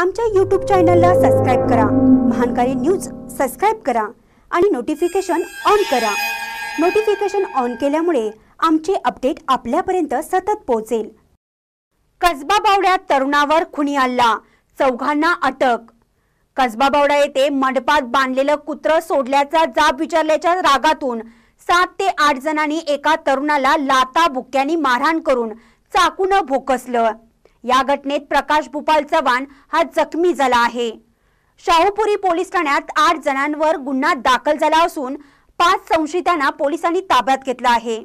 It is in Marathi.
आमच्या यूट्यूब चॅनलला सबस्क्राईब करा महानकारी न्यूज सबस्क्राईब करा आणि नोटिफिकेशन ऑन करा नोटिफिकेशन ऑन केल्यामुळे आमचे अपडेट आपल्यापर्यंत सतत पोहोचेल कसबा बावड्यात तरुणावर खुनी हल्ला चौघांना अटक कसबा बावडा येथे मंडपात बांधलेलं कुत्र सोडल्याचा जाब विचारल्याच्या रागातून सात ते आठ जणांनी एका तरुणाला लाता बुक्क्यांनी मारहाण करून चाकून भोकसलं या घटनेत प्रकाश भूपाल चव्हाण हा जखमी झाला आहे शाहूपुरी पोलीस ठाण्यात आठ जणांवर गुन्हा दाखल झाला असून पाच संशयितांना पोलिसांनी ताब्यात घेतला आहे